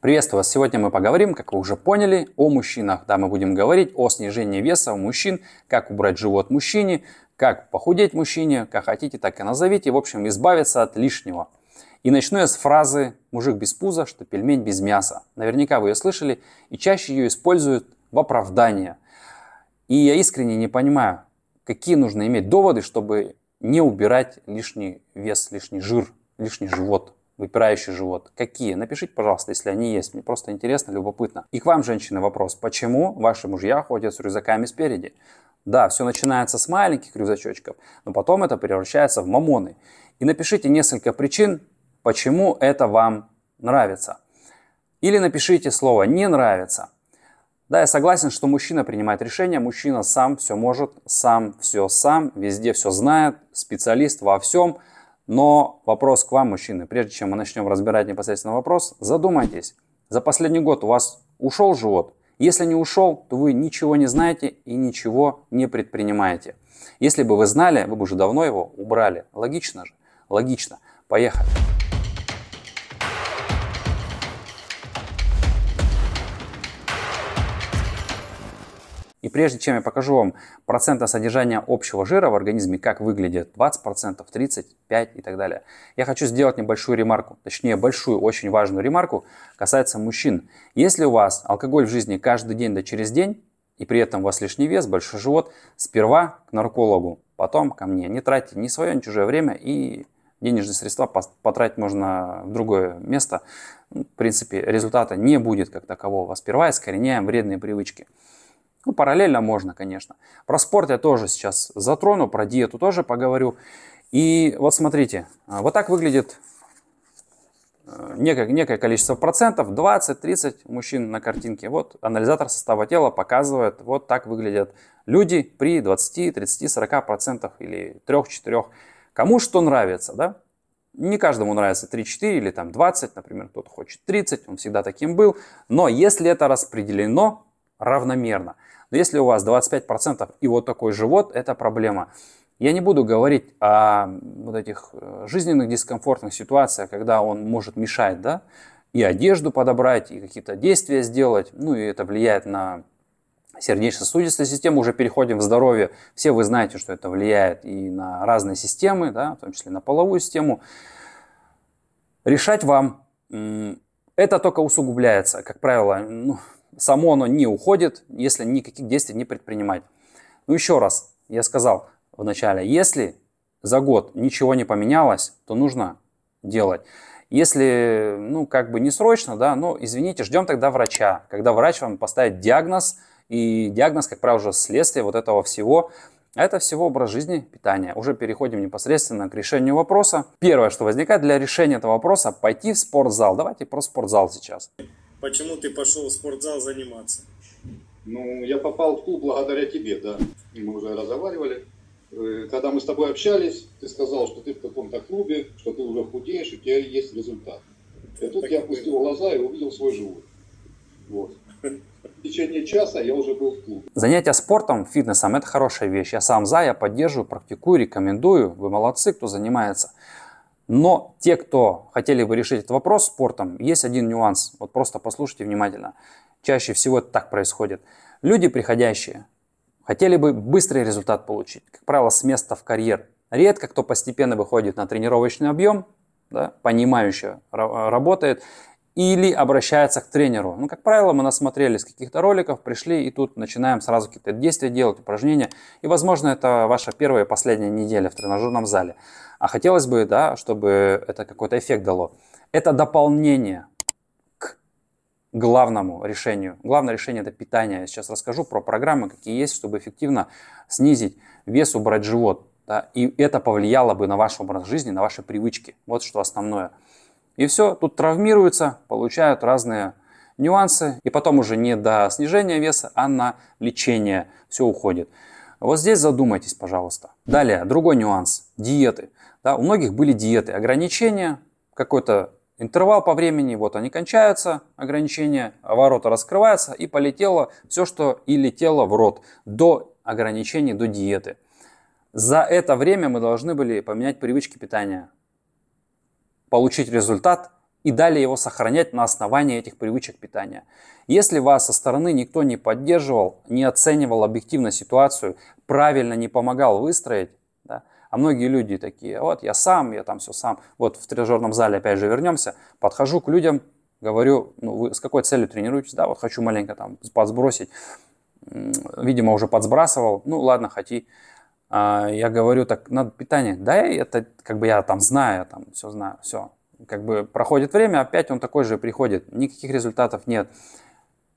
Приветствую вас! Сегодня мы поговорим, как вы уже поняли, о мужчинах. Да, мы будем говорить о снижении веса у мужчин, как убрать живот мужчине, как похудеть мужчине, как хотите, так и назовите. В общем, избавиться от лишнего. И начну я с фразы «мужик без пуза, что пельмень без мяса». Наверняка вы ее слышали и чаще ее используют в оправдание. И я искренне не понимаю, какие нужно иметь доводы, чтобы не убирать лишний вес, лишний жир, лишний живот выпирающий живот. Какие? Напишите, пожалуйста, если они есть. Мне просто интересно, любопытно. И к вам, женщины, вопрос. Почему ваши мужья ходят с рюкзаками спереди? Да, все начинается с маленьких рюкзачочков, но потом это превращается в мамоны. И напишите несколько причин, почему это вам нравится. Или напишите слово «не нравится». Да, я согласен, что мужчина принимает решение, мужчина сам все может, сам все сам, везде все знает, специалист во всем – но вопрос к вам, мужчины, прежде чем мы начнем разбирать непосредственно вопрос, задумайтесь. За последний год у вас ушел живот? Если не ушел, то вы ничего не знаете и ничего не предпринимаете. Если бы вы знали, вы бы уже давно его убрали. Логично же? Логично. Поехали. И прежде чем я покажу вам процентное содержание общего жира в организме, как выглядит 20%, 35% и так далее, я хочу сделать небольшую ремарку, точнее большую, очень важную ремарку, касается мужчин. Если у вас алкоголь в жизни каждый день да через день, и при этом у вас лишний вес, большой живот, сперва к наркологу, потом ко мне. Не тратьте ни свое, ни чужое время и денежные средства потратить можно в другое место. В принципе, результата не будет как такового. Сперва искореняем вредные привычки. Ну, параллельно можно, конечно. Про спорт я тоже сейчас затрону, про диету тоже поговорю. И вот смотрите, а, вот так выглядит э, некое, некое количество процентов, 20-30 мужчин на картинке. Вот анализатор состава тела показывает, вот так выглядят люди при 20, 30, 40 процентах или 3-4. Кому что нравится, да? Не каждому нравится 3-4 или там 20, например, кто-то хочет 30, он всегда таким был. Но если это распределено равномерно. Но если у вас 25% и вот такой живот, это проблема. Я не буду говорить о вот этих э, жизненных дискомфортных ситуациях, когда он может мешать, да, и одежду подобрать, и какие-то действия сделать, ну и это влияет на сердечно сосудистую систему. уже переходим в здоровье. Все вы знаете, что это влияет и на разные системы, да, в том числе на половую систему. Решать вам это только усугубляется. Как правило, ну, само оно не уходит, если никаких действий не предпринимать. Ну еще раз, я сказал вначале, если за год ничего не поменялось, то нужно делать. Если, ну, как бы не срочно, да, ну, извините, ждем тогда врача, когда врач вам поставит диагноз, и диагноз, как правило, уже следствие вот этого всего. А это всего образ жизни, питание. Уже переходим непосредственно к решению вопроса. Первое, что возникает для решения этого вопроса, пойти в спортзал. Давайте про спортзал сейчас. Почему ты пошел в спортзал заниматься? Ну, я попал в клуб благодаря тебе, да. Мы уже разговаривали. Э, когда мы с тобой общались, ты сказал, что ты в каком-то клубе, что ты уже худеешь, у тебя есть результат. И тут так я опустил глаза и увидел свой живот. Вот. В течение часа я уже был в клубе. Занятия спортом, фитнесом – это хорошая вещь. Я сам за, я поддерживаю, практикую, рекомендую. Вы молодцы, кто занимается. Но те, кто хотели бы решить этот вопрос спортом, есть один нюанс. Вот просто послушайте внимательно. Чаще всего это так происходит. Люди, приходящие, хотели бы быстрый результат получить. Как правило, с места в карьер. Редко кто постепенно выходит на тренировочный объем, да, понимающе работает или обращается к тренеру. Ну, как правило, мы насмотрелись каких-то роликов, пришли и тут начинаем сразу какие-то действия делать, упражнения. И, возможно, это ваша первая и последняя неделя в тренажерном зале. А хотелось бы, да, чтобы это какой-то эффект дало. Это дополнение к главному решению. Главное решение – это питание. Я сейчас расскажу про программы, какие есть, чтобы эффективно снизить вес, убрать живот. Да, и это повлияло бы на ваш образ жизни, на ваши привычки. Вот что основное. И все, тут травмируются, получают разные нюансы. И потом уже не до снижения веса, а на лечение все уходит. Вот здесь задумайтесь, пожалуйста. Далее, другой нюанс. Диеты. Да, у многих были диеты, ограничения, какой-то интервал по времени, вот они кончаются, ограничения, а ворота раскрываются и полетело все, что и летело в рот до ограничений, до диеты. За это время мы должны были поменять привычки питания получить результат и далее его сохранять на основании этих привычек питания. Если вас со стороны никто не поддерживал, не оценивал объективно ситуацию, правильно не помогал выстроить, да, а многие люди такие, вот я сам, я там все сам. Вот в тренажерном зале опять же вернемся, подхожу к людям, говорю, ну вы с какой целью тренируетесь, да, вот хочу маленько там подсбросить, видимо уже подсбрасывал, ну ладно, хоти. А, я говорю, так, надо питание, да, это как бы я там знаю, там все знаю, все. Как бы проходит время, опять он такой же приходит, никаких результатов нет.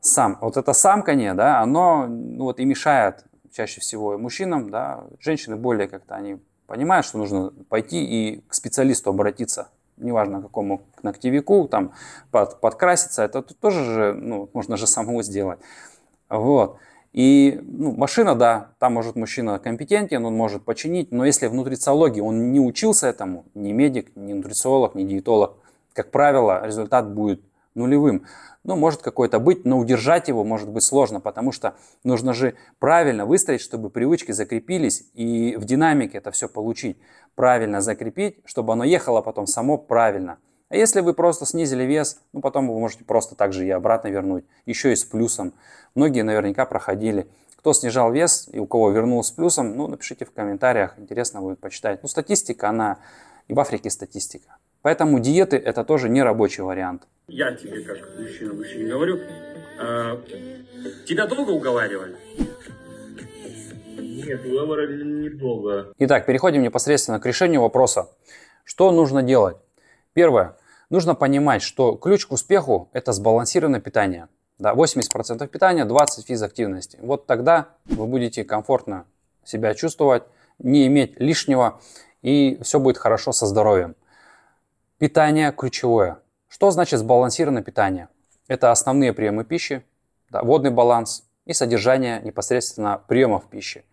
Сам, вот это самканье, да, оно ну, вот и мешает чаще всего мужчинам, да, женщины более как-то они понимают, что нужно пойти и к специалисту обратиться, неважно к какому, к ногтевику, там, под, подкраситься, это тоже же, ну, можно же самому сделать. Вот. И ну, машина, да, там может мужчина компетентен, он может починить, но если в нутрициологии он не учился этому, не медик, не нутрициолог, не диетолог, как правило, результат будет нулевым. Ну, может какой-то быть, но удержать его может быть сложно, потому что нужно же правильно выстроить, чтобы привычки закрепились и в динамике это все получить. Правильно закрепить, чтобы оно ехало потом само правильно – а если вы просто снизили вес, ну потом вы можете просто так же и обратно вернуть, еще и с плюсом. Многие наверняка проходили. Кто снижал вес и у кого вернул с плюсом, ну напишите в комментариях, интересно будет почитать. Ну статистика, она и в Африке статистика. Поэтому диеты это тоже не рабочий вариант. Я тебе как мужчина мужчина говорю, а, тебя долго уговаривали? Нет, уговаривали недолго. Итак, переходим непосредственно к решению вопроса. Что нужно делать? Первое. Нужно понимать, что ключ к успеху – это сбалансированное питание. Да, 80% питания, 20% физактивности. Вот тогда вы будете комфортно себя чувствовать, не иметь лишнего, и все будет хорошо со здоровьем. Питание ключевое. Что значит сбалансированное питание? Это основные приемы пищи, да, водный баланс и содержание непосредственно приемов пищи.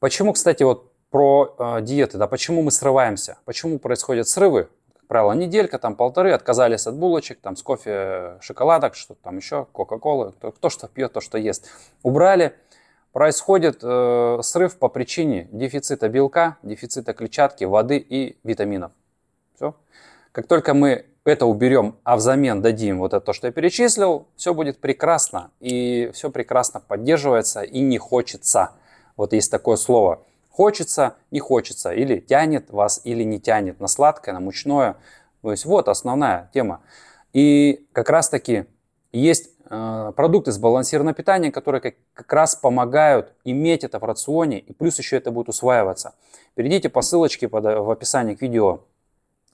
Почему, кстати, вот про э, диеты, да, почему мы срываемся, почему происходят срывы, правило, неделька, там полторы, отказались от булочек, там с кофе, шоколадок, что-то там еще, кока-колы, кто, кто что пьет, то что ест. Убрали. Происходит э, срыв по причине дефицита белка, дефицита клетчатки, воды и витаминов. Все. Как только мы это уберем, а взамен дадим вот это то, что я перечислил, все будет прекрасно. И все прекрасно поддерживается и не хочется. Вот есть такое слово. Хочется, не хочется, или тянет вас, или не тянет на сладкое, на мучное. То есть вот основная тема. И как раз таки есть э, продукты сбалансированного питания, которые как, как раз помогают иметь это в рационе, и плюс еще это будет усваиваться. Перейдите по ссылочке под, э, в описании к видео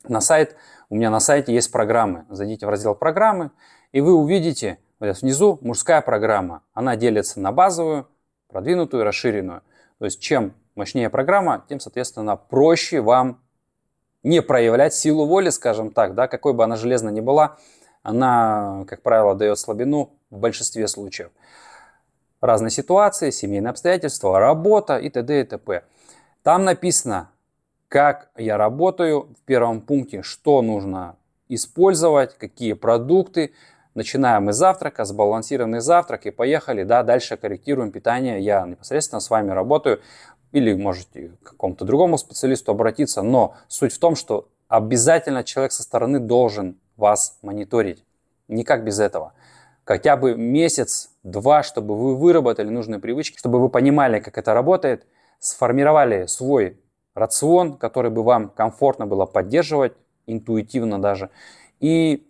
на сайт. У меня на сайте есть программы. Зайдите в раздел «Программы», и вы увидите вот внизу мужская программа. Она делится на базовую, продвинутую и расширенную. То есть чем мощнее программа, тем, соответственно, проще вам не проявлять силу воли, скажем так, да, какой бы она железно ни была, она, как правило, дает слабину в большинстве случаев. Разные ситуации, семейные обстоятельства, работа и т.д. и т.п. Там написано, как я работаю в первом пункте, что нужно использовать, какие продукты. Начинаем мы с завтрака, сбалансированный завтрак и поехали. Да, дальше корректируем питание. Я непосредственно с вами работаю или можете к какому-то другому специалисту обратиться, но суть в том, что обязательно человек со стороны должен вас мониторить. Никак без этого. Хотя бы месяц, два, чтобы вы выработали нужные привычки, чтобы вы понимали, как это работает, сформировали свой рацион, который бы вам комфортно было поддерживать, интуитивно даже, и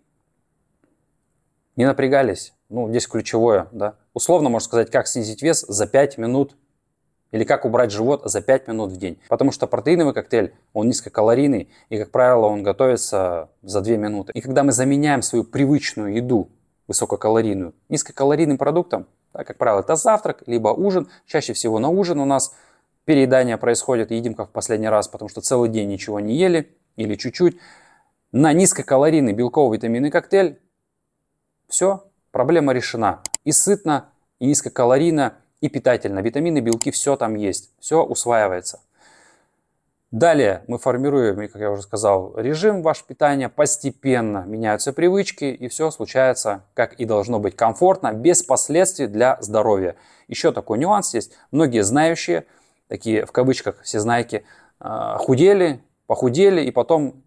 не напрягались. Ну, здесь ключевое, да. Условно можно сказать, как снизить вес за 5 минут или как убрать живот за 5 минут в день. Потому что протеиновый коктейль, он низкокалорийный, и, как правило, он готовится за 2 минуты. И когда мы заменяем свою привычную еду высококалорийную низкокалорийным продуктом, да, как правило, это завтрак, либо ужин. Чаще всего на ужин у нас переедание происходит, едим как в последний раз, потому что целый день ничего не ели или чуть-чуть. На низкокалорийный белковый витаминный коктейль все, проблема решена. И сытно, и низкокалорийно – и питательно. Витамины, белки, все там есть, все усваивается. Далее мы формируем, как я уже сказал, режим ваше питания, постепенно меняются привычки и все случается, как и должно быть, комфортно, без последствий для здоровья. Еще такой нюанс есть. Многие знающие, такие в кавычках все всезнайки, а, худели, похудели и потом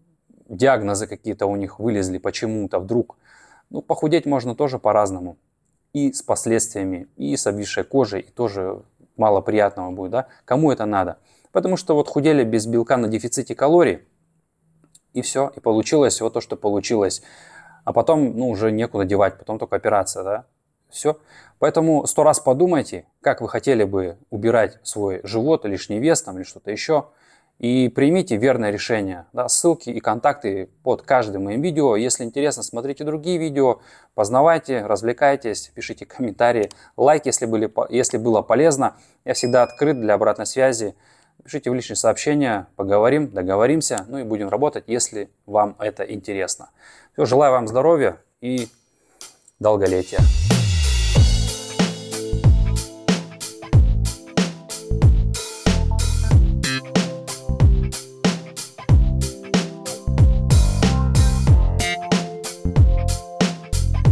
диагнозы какие-то у них вылезли почему-то вдруг. Ну, похудеть можно тоже по-разному и с последствиями, и с обвисшей кожей, и тоже мало приятного будет, да? Кому это надо? Потому что вот худели без белка на дефиците калорий, и все, и получилось вот то, что получилось. А потом, ну, уже некуда девать, потом только операция, да? Все. Поэтому сто раз подумайте, как вы хотели бы убирать свой живот, лишний вес там или что-то еще – и примите верное решение. Да, ссылки и контакты под каждым моим видео. Если интересно, смотрите другие видео, познавайте, развлекайтесь, пишите комментарии, лайк, если, были, если было полезно. Я всегда открыт для обратной связи. Пишите в личные сообщения, поговорим, договоримся, ну и будем работать, если вам это интересно. Все, желаю вам здоровья и долголетия.